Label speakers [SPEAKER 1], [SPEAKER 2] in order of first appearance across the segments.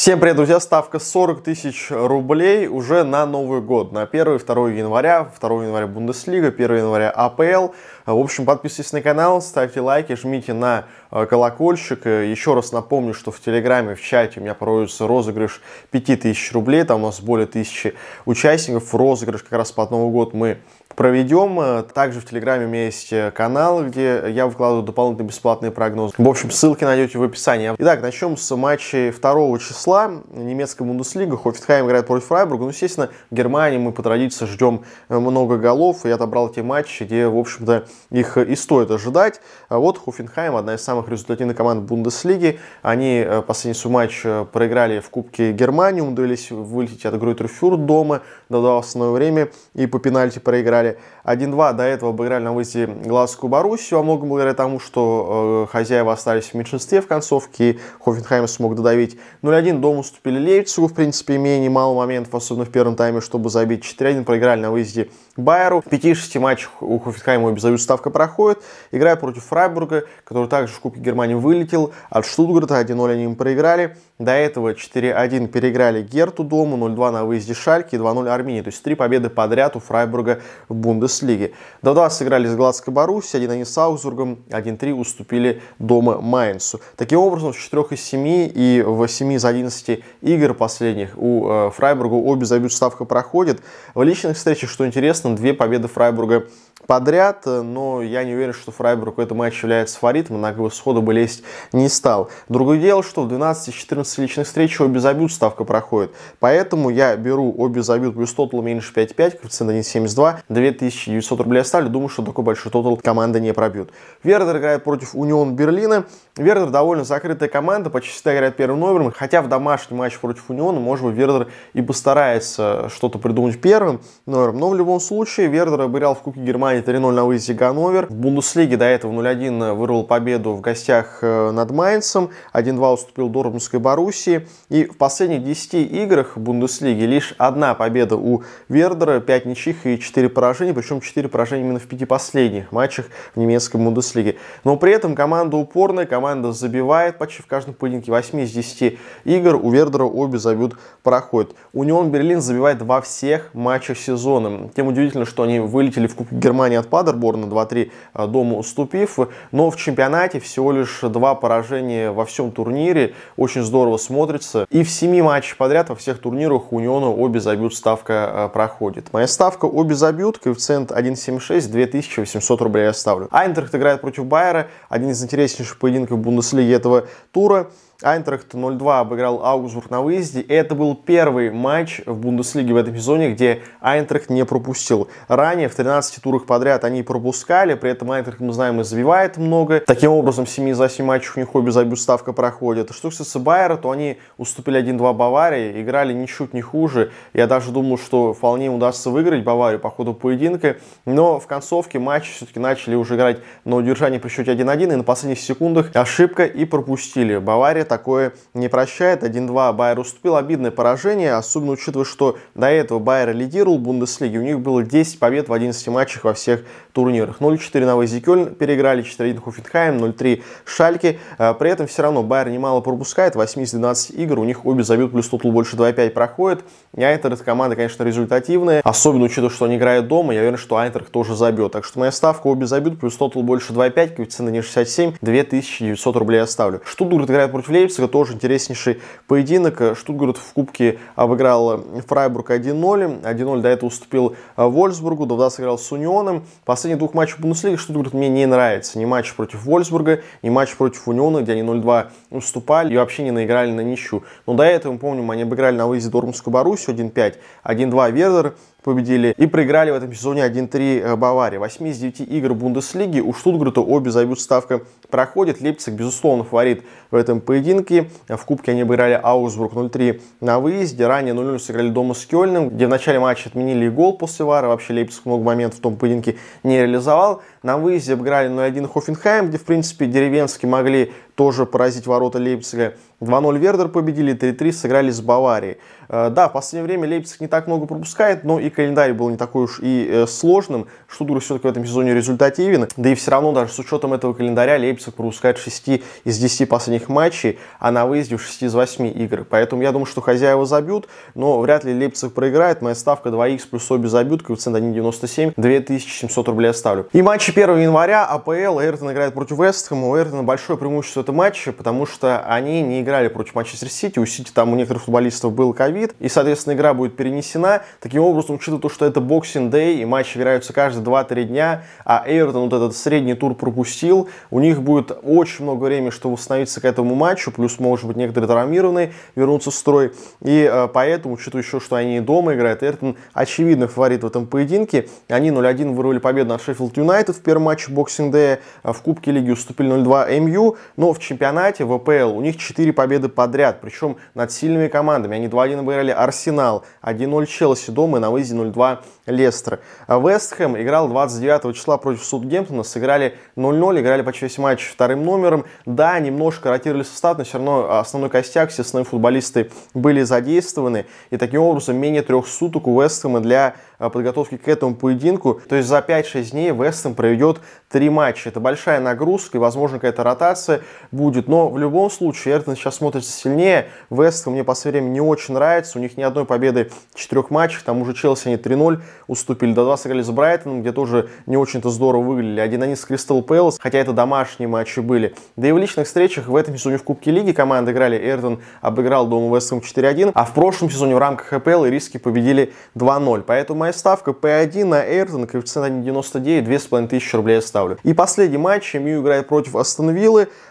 [SPEAKER 1] Всем привет, друзья! Ставка 40 тысяч рублей уже на Новый год, на 1 и 2 января, 2 января Бундеслига, 1 января АПЛ. В общем, подписывайтесь на канал, ставьте лайки, жмите на э, колокольчик. Э, Еще раз напомню, что в Телеграме, в чате у меня проводится розыгрыш 5000 рублей, там у нас более тысячи участников. Розыгрыш как раз под Новый год мы проведем. Э, также в Телеграме у меня есть э, канал, где я выкладываю дополнительные бесплатные прогнозы. В общем, ссылки найдете в описании. Итак, начнем с матчей 2 числа. Немецкая Бундеслига. Хоффенхайм играет против Фрайбурга. Ну, естественно, в Германии мы по традиции ждем э, много голов. Я отобрал те матчи, где, в общем-то, их и стоит ожидать. А вот Хоффенхайм, одна из самых результативных команд Бундеслиги. Они последний свой матч проиграли в Кубке Германии, умудрились вылететь от Гройтер дома, додавал основное время и по пенальти проиграли проиграли 1-2, до этого обыграли на выезде Глазскую Боруссию, во а многом благодаря тому, что э, хозяева остались в меньшинстве в концовке, и Хофенхайм смог додавить 0-1, дома уступили Лейпцигу, в принципе, имея немало моментов, особенно в первом тайме, чтобы забить 4-1, проиграли на выезде Байеру. В 5-6 матчах у Хофенхайма без обид ставка проходит, играя против Фрайбурга, который также в Кубке Германии вылетел, от Штутгарта 1-0 они им проиграли, до этого 4-1 переиграли Герту дому 0-2 на выезде Шальки, 2-0 Армении, то есть три победы подряд у Фрайбурга в Бундеслиге. 2-2 сыграли с Гладской Баруси, 1-1 с Аузбургом, 1-3 уступили дома Майнцу. Таким образом, в 4 из 7 и в 7 из 11 игр последних у э, Фрайбурга обе забьют ставка проходит. В личных встречах, что интересно, две победы Фрайбурга подряд, э, но я не уверен, что Фрайбург в этом матче является фаворитом, однако его сходу бы лезть не стал. Другое дело, что в 12 из 14 личных встреч обе забьют, ставка проходит. Поэтому я беру обе забьют плюс тотал меньше 5-5, коэффициент 1.72, 2900 рублей оставлю. Думаю, что такой большой тотал команда не пробьет. Вердер играет против Унион Берлина. Вердер довольно закрытая команда, почти всегда играет первым номером. Хотя в домашний матч против Униона, может быть, Вердер и постарается что-то придумать первым номером. Но в любом случае, Вердер обыграл в Кубке Германии 3-0 на выезде Ганновер. В Бундеслиге до этого 0-1 вырвал победу в гостях э, над Майнцем. 1-2 уступил Дормунской Боруссии. И в последних 10 играх Бундеслиги лишь одна победа у Вердера, 5 ничьих и 4 поражения поражения, причем 4 поражения именно в 5 последних матчах в немецкой Бундеслиге. Но при этом команда упорная, команда забивает почти в каждом поединке 8 из 10 игр. У Вердера обе забьют проходят. У Унион Берлин забивает во всех матчах сезона. Тем удивительно, что они вылетели в Кубке Германии от Падерборна 2-3 а, дома уступив. Но в чемпионате всего лишь два поражения во всем турнире. Очень здорово смотрится. И в 7 матчах подряд во всех турнирах у Униону обе забьют ставка а, проходит. Моя ставка обе забьют коэффициент 1.76, 2800 рублей я ставлю. Айнтрахт играет против Байера, один из интереснейших поединков Бундеслиги этого тура. Айнтрахт 0-2 обыграл Аугсбург на выезде. это был первый матч в Бундеслиге в этом сезоне, где Айнтрахт не пропустил. Ранее в 13 турах подряд они пропускали, при этом Айнтрахт, мы знаем, избивает много. Таким образом, 7 из 8 матчей у них обе за ставка проходит. Что касается Байера, то они уступили 1-2 Баварии, играли ничуть не хуже. Я даже думал, что вполне удастся выиграть Баварию по ходу поединка. Но в концовке матча все-таки начали уже играть на удержание при счете 1-1, и на последних секундах ошибка и пропустили. Бавария такое не прощает. 1-2 Байер уступил. Обидное поражение, особенно учитывая, что до этого Байер лидировал в Бундеслиге. У них было 10 побед в 11 матчах во всех турнирах. 0-4 на Вейзе Кёльн переиграли, 4-1 Хофенхайм, 0-3 Шальки. Э, при этом все равно Байер немало пропускает. 8 из 12 игр у них обе забьют плюс тотал больше 2-5 проходит. И Айнтерд команда, конечно, результативная. Особенно учитывая, что они играют дома. Я уверен, что Айнтерд тоже забьет. Так что моя ставка обе забьют плюс тотал больше 2-5. Коэффициент не 67. 2900 рублей оставлю. Штутгарт играет против Лейпцига Лейпцига, тоже интереснейший поединок. Штутгарт в Кубке обыграл Фрайбург 1-0, 1-0 до этого уступил э, Вольсбургу, Довда сыграл с Унионом. Последние двух матчей в Бундеслиги Штутгарт мне не нравится. Ни матч против Вольсбурга, ни матч против Униона, где они 0-2 уступали и вообще не наиграли на ничью. Но до этого, мы помним, они обыграли на выезде Дормскую Боруссию 1-5, 1-2 Вердер, победили. И проиграли в этом сезоне 1-3 Баварии. 8 из 9 игр Бундеслиги у Штутгарта обе забьют ставка проходит. Лейпциг, безусловно, фаворит в этом поединке. В Кубке они обыграли Аусбург 0-3 на выезде. Ранее 0-0 сыграли дома с Кёльным, где в начале матча отменили и гол после вара. Вообще Лейпциг много моментов в том поединке не реализовал. На выезде обыграли ну 0-1 Хофенхайм, где, в принципе, деревенские могли тоже поразить ворота Лейпцига. 2-0 Вердер победили, 3-3 сыграли с Баварией. Э, да, в последнее время Лейпциг не так много пропускает, но и календарь был не такой уж и э, сложным. Штутгар все-таки в этом сезоне результативен. Да и все равно даже с учетом этого календаря Лейпциг пропускает 6 из 10 последних матчей, а на выезде в 6 из 8 игр. Поэтому я думаю, что хозяева забьют, но вряд ли Лейпциг проиграет. Моя ставка 2х плюс обе забьют, коэффициент 1.97, 2700 рублей оставлю. И матч 1 января АПЛ Эвертон играет против Вестхэма. У Эвертона большое преимущество это матча, потому что они не играли против Манчестер Сити. У Сити там у некоторых футболистов был ковид, и, соответственно, игра будет перенесена. Таким образом, учитывая то, что это Boxing Day и матчи играются каждые 2-3 дня, а Эвертон вот этот средний тур пропустил, у них будет очень много времени, чтобы восстановиться к этому матчу, плюс, может быть, некоторые травмированные вернутся в строй. И э, поэтому, учитывая еще, что они дома играют, Эвертон очевидно фаворит в этом поединке. Они 0-1 вырвали победу на Шеффилд Юнайтед в первом матче Boxing Day, в Кубке Лиги уступили 0-2 МЮ, но в чемпионате ВПЛ у них 4 победы подряд, причем над сильными командами. Они 2-1 выиграли Арсенал, 1-0 Челси дома и на выезде 0-2 Лестер. А Вест Хэм играл 29 числа против Сутгемптона, сыграли 0-0, играли почти весь матч вторым номером. Да, немножко ротировали состав, но все равно а, основной костяк, все основные футболисты были задействованы. И таким образом менее трех суток у Вест Хэма для а, подготовки к этому поединку. То есть за 5-6 дней Вестхэм провел проведет три матча. Это большая нагрузка и, возможно, какая-то ротация будет. Но в любом случае Эвертон сейчас смотрится сильнее. Вест мне по времени не очень нравится. У них ни одной победы в четырех матчах. Там уже Челси они 3-0 уступили. До 2 сыграли с Брайтоном, где тоже не очень-то здорово выглядели. Один они с Кристал Пэлас, хотя это домашние матчи были. Да и в личных встречах в этом сезоне в Кубке Лиги команды играли. Эвертон обыграл дома Вест 4-1. А в прошлом сезоне в рамках АПЛ риски победили 2-0. Поэтому моя ставка P1 на Эвертон, коэффициент 1.99, 2500 1000 рублей я ставлю. И последний матч, Мью играет против Астон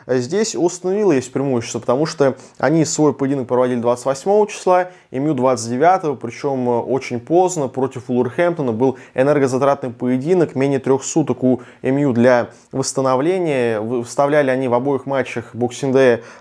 [SPEAKER 1] Здесь у Астон есть преимущество, потому что они свой поединок проводили 28 числа, и Мью 29, причем э, очень поздно, против Улурхэмптона был энергозатратный поединок, менее трех суток у Мью для восстановления. Вставляли они в обоих матчах Боксинг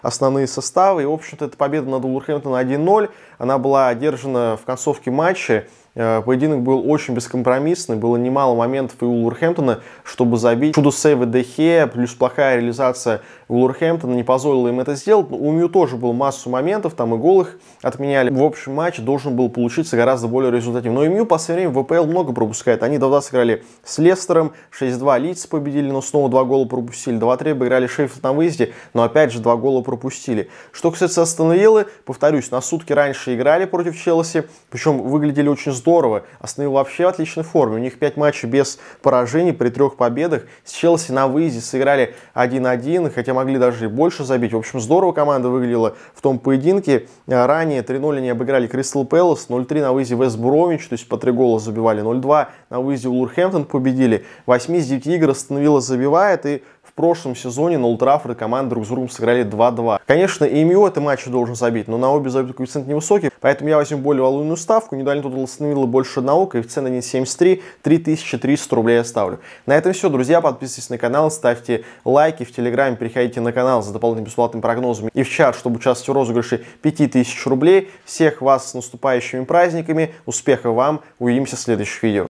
[SPEAKER 1] основные составы, и, в общем-то, эта победа над Улурхэмптоном 1-0, она была одержана в концовке матча, Э, поединок был очень бескомпромиссный, было немало моментов и у Улверхэмптона, чтобы забить. Чудо сейва Дехе, плюс плохая реализация Улверхэмптона не позволила им это сделать. У Мью тоже было массу моментов, там и гол их отменяли. В общем, матч должен был получиться гораздо более результативным. Но и Мью по последнее время в ВПЛ много пропускает. Они давно сыграли с Лестером, 6-2 Лидс победили, но снова два гола пропустили. 2-3 обыграли Шеффилд на выезде, но опять же два гола пропустили. Что, кстати, остановило, повторюсь, на сутки раньше играли против Челси, причем выглядели очень здорово здорово. остановил вообще в отличной форме. У них 5 матчей без поражений при трех победах. С Челси на выезде сыграли 1-1, хотя могли даже и больше забить. В общем, здорово команда выглядела в том поединке. А, ранее 3-0 они обыграли Кристал Пэлас, 0-3 на выезде Вест Бромвич, то есть по 3 гола забивали, 0-2 на выезде Улурхэмптон победили. 8 из 9 игр остановила забивает и в прошлом сезоне на Ултрафорд команды друг с другом сыграли 2-2. Конечно, и МЮ этот матч должен забить, но на обе забит коэффициент невысокий, поэтому я возьму более валуйную ставку. Недавно тут установила больше одного, коэффициент 1.73, 3300 рублей я ставлю. На этом все, друзья, подписывайтесь на канал, ставьте лайки в Телеграме, переходите на канал за дополнительными бесплатными прогнозами и в чат, чтобы участвовать в розыгрыше 5000 рублей. Всех вас с наступающими праздниками, успехов вам, увидимся в следующих видео.